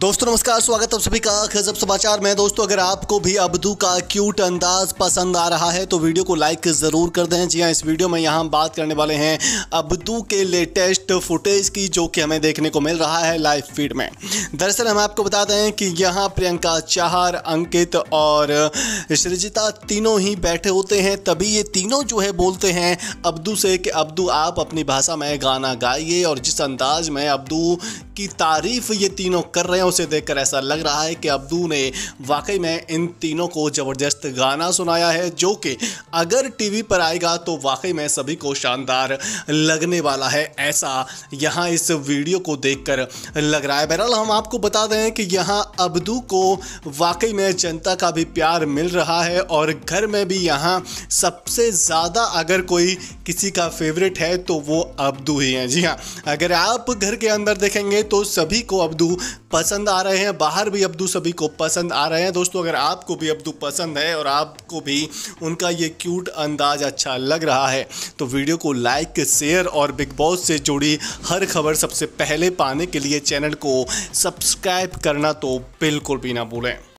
दोस्तों नमस्कार स्वागत आप सभी का खजब समाचार में दोस्तों अगर आपको भी अब्दू का क्यूट अंदाज पसंद आ रहा है तो वीडियो को लाइक ज़रूर कर दें जी हाँ इस वीडियो में यहाँ हम बात करने वाले हैं अब्दू के लेटेस्ट फुटेज की जो कि हमें देखने को मिल रहा है लाइव फीड में दरअसल हम आपको बता दें कि यहाँ प्रियंका चाहर अंकित और सृजिता तीनों ही बैठे होते हैं तभी ये तीनों जो है बोलते हैं अब्दू से कि अब्दू आप अपनी भाषा में गाना गाइए और जिस अंदाज में अब्दू की तारीफ़ ये तीनों कर रहे हैं उसे देखकर ऐसा लग रहा है कि अब्दू ने वाकई में इन तीनों को ज़बरदस्त गाना सुनाया है जो कि अगर टीवी पर आएगा तो वाकई में सभी को शानदार लगने वाला है ऐसा यहाँ इस वीडियो को देखकर लग रहा है बहरहाल हम आपको बता दें कि यहाँ अब्दू को वाकई में जनता का भी प्यार मिल रहा है और घर में भी यहाँ सबसे ज़्यादा अगर कोई किसी का फेवरेट है तो वो अब्दू ही हैं जी हाँ अगर आप घर के अंदर देखेंगे तो सभी को अब्दू पसंद पसंद आ रहे हैं बाहर भी अब्दू सभी को पसंद आ रहे हैं दोस्तों अगर आपको भी अब्दू पसंद है और आपको भी उनका ये क्यूट अंदाज अच्छा लग रहा है तो वीडियो को लाइक शेयर और बिग बॉस से जुड़ी हर खबर सबसे पहले पाने के लिए चैनल को सब्सक्राइब करना तो बिल्कुल भी ना भूलें